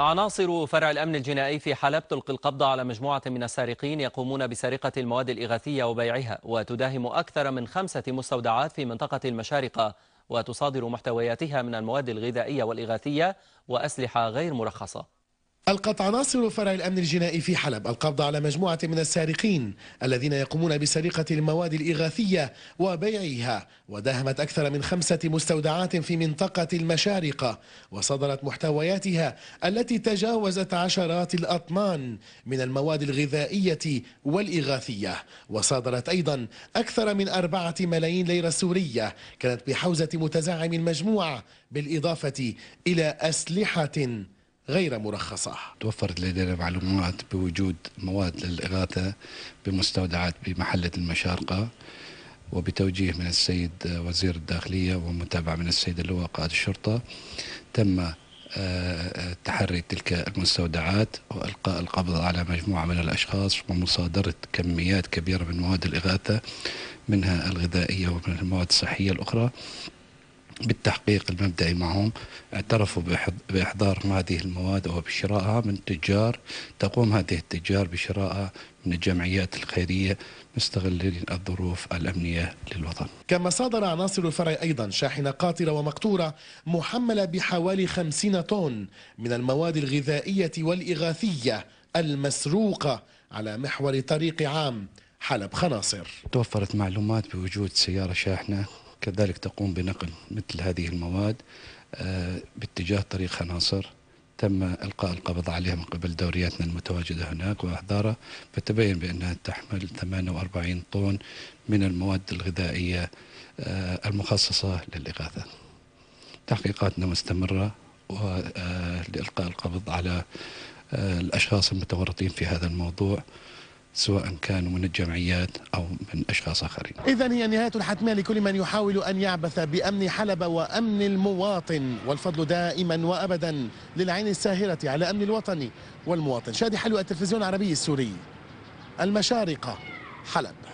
عناصر فرع الأمن الجنائي في حلب تلقي القبض على مجموعة من السارقين يقومون بسرقة المواد الإغاثية وبيعها وتداهم أكثر من خمسة مستودعات في منطقة المشارقة وتصادر محتوياتها من المواد الغذائية والإغاثية وأسلحة غير مرخصة ألقت عناصر فرع الأمن الجنائي في حلب القبض على مجموعة من السارقين الذين يقومون بسرقة المواد الإغاثية وبيعها وداهمت أكثر من خمسة مستودعات في منطقة المشارقة وصدرت محتوياتها التي تجاوزت عشرات الأطنان من المواد الغذائية والإغاثية وصادرت أيضا أكثر من أربعة ملايين ليرة سورية كانت بحوزة متزعم المجموعة بالإضافة إلى أسلحة غير مرخصة توفرت لدينا معلومات بوجود مواد للإغاثة بمستودعات بمحلة المشارقة وبتوجيه من السيد وزير الداخلية ومتابعة من السيد اللواء قائد الشرطة تم آه، تحري تلك المستودعات والقاء القبض على مجموعه من الاشخاص ومصادره كميات كبيره من مواد الاغاثه منها الغذائيه ومن المواد الصحيه الاخرى بالتحقيق المبدئي معهم اعترفوا بإحضار هذه المواد أو بشرائها من تجار تقوم هذه التجار بشرائها من الجمعيات الخيرية مستغلين الظروف الأمنية للوطن كما صادر عناصر الفرع أيضا شاحنة قاطرة ومقطورة محملة بحوالي 50 طن من المواد الغذائية والإغاثية المسروقة على محور طريق عام حلب خناصر توفرت معلومات بوجود سيارة شاحنة كذلك تقوم بنقل مثل هذه المواد آه، باتجاه طريق خناصر تم القاء القبض عليها من قبل دورياتنا المتواجده هناك واحضارها فتبين بانها تحمل 48 طن من المواد الغذائيه آه، المخصصه للاغاثه. تحقيقاتنا مستمره آه، لالقاء القبض على الاشخاص المتورطين في هذا الموضوع سواء كانوا من الجمعيات أو من أشخاص آخرين إذا هي نهاية الحتمية لكل من يحاول أن يعبث بأمن حلب وأمن المواطن والفضل دائما وأبدا للعين الساهرة على أمن الوطن والمواطن شادي حلوى التلفزيون العربي السوري المشارقة حلب